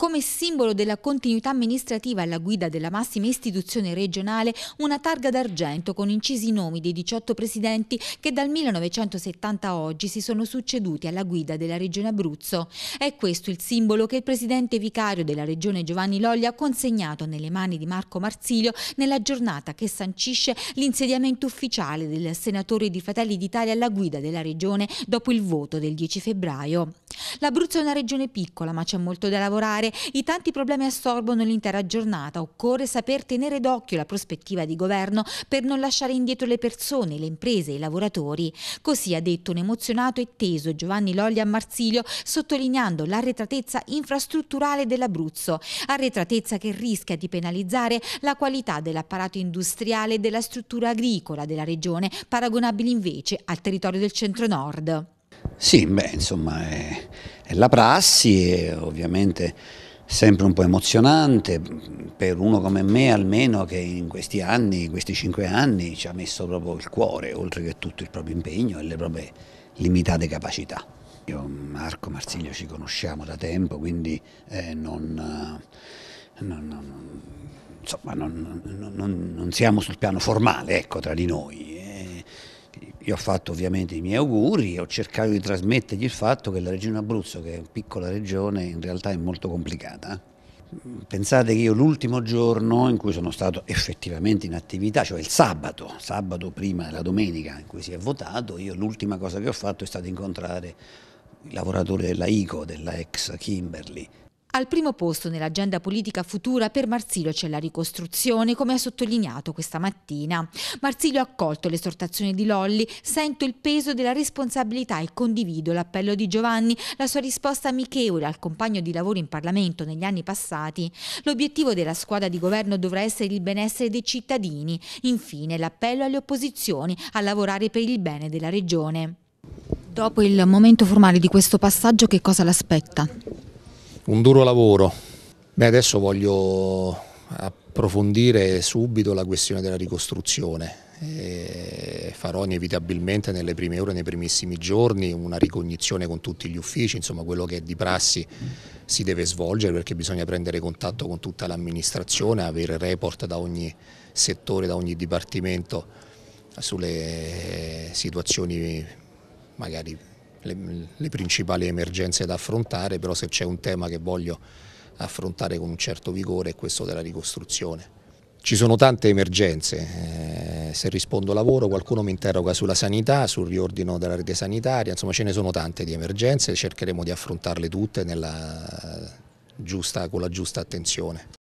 Come simbolo della continuità amministrativa alla guida della massima istituzione regionale, una targa d'argento con incisi i nomi dei 18 presidenti che dal 1970 a oggi si sono succeduti alla guida della regione Abruzzo. È questo il simbolo che il presidente vicario della regione Giovanni Loglia ha consegnato nelle mani di Marco Marsilio nella giornata che sancisce l'insediamento ufficiale del senatore di Fratelli d'Italia alla guida della regione dopo il voto del 10 febbraio. L'Abruzzo è una regione piccola, ma c'è molto da lavorare. I tanti problemi assorbono l'intera giornata. Occorre saper tenere d'occhio la prospettiva di governo per non lasciare indietro le persone, le imprese, e i lavoratori. Così ha detto un emozionato e teso Giovanni Lolli a Marsilio, sottolineando l'arretratezza infrastrutturale dell'Abruzzo. Arretratezza che rischia di penalizzare la qualità dell'apparato industriale e della struttura agricola della regione, paragonabili invece al territorio del centro-nord. Sì, beh, insomma è, è la prassi e ovviamente sempre un po' emozionante per uno come me almeno che in questi anni, in questi cinque anni ci ha messo proprio il cuore oltre che tutto il proprio impegno e le proprie limitate capacità. Io Marco Marsiglio ci conosciamo da tempo quindi eh, non, eh, non, non, insomma, non, siamo sul piano formale ecco, tra di noi, io ho fatto ovviamente i miei auguri e ho cercato di trasmettergli il fatto che la regione Abruzzo, che è una piccola regione, in realtà è molto complicata. Eh. Pensate che io l'ultimo giorno in cui sono stato effettivamente in attività, cioè il sabato, sabato prima della domenica in cui si è votato, io l'ultima cosa che ho fatto è stato incontrare i lavoratori della ICO, della ex Kimberly, al primo posto nell'agenda politica futura per Marsilio c'è la ricostruzione, come ha sottolineato questa mattina. Marsilio ha accolto l'esortazione di Lolli, sento il peso della responsabilità e condivido l'appello di Giovanni, la sua risposta amichevole al compagno di lavoro in Parlamento negli anni passati. L'obiettivo della squadra di governo dovrà essere il benessere dei cittadini. Infine l'appello alle opposizioni a lavorare per il bene della Regione. Dopo il momento formale di questo passaggio che cosa l'aspetta? un duro lavoro. Beh, adesso voglio approfondire subito la questione della ricostruzione. E eh, farò inevitabilmente nelle prime ore, nei primissimi giorni, una ricognizione con tutti gli uffici, insomma quello che di prassi si deve svolgere perché bisogna prendere contatto con tutta l'amministrazione, avere report da ogni settore, da ogni dipartimento sulle situazioni magari le, le principali emergenze da affrontare, però se c'è un tema che voglio affrontare con un certo vigore è questo della ricostruzione. Ci sono tante emergenze, eh, se rispondo lavoro qualcuno mi interroga sulla sanità, sul riordino della rete sanitaria, insomma ce ne sono tante di emergenze, cercheremo di affrontarle tutte nella, giusta, con la giusta attenzione.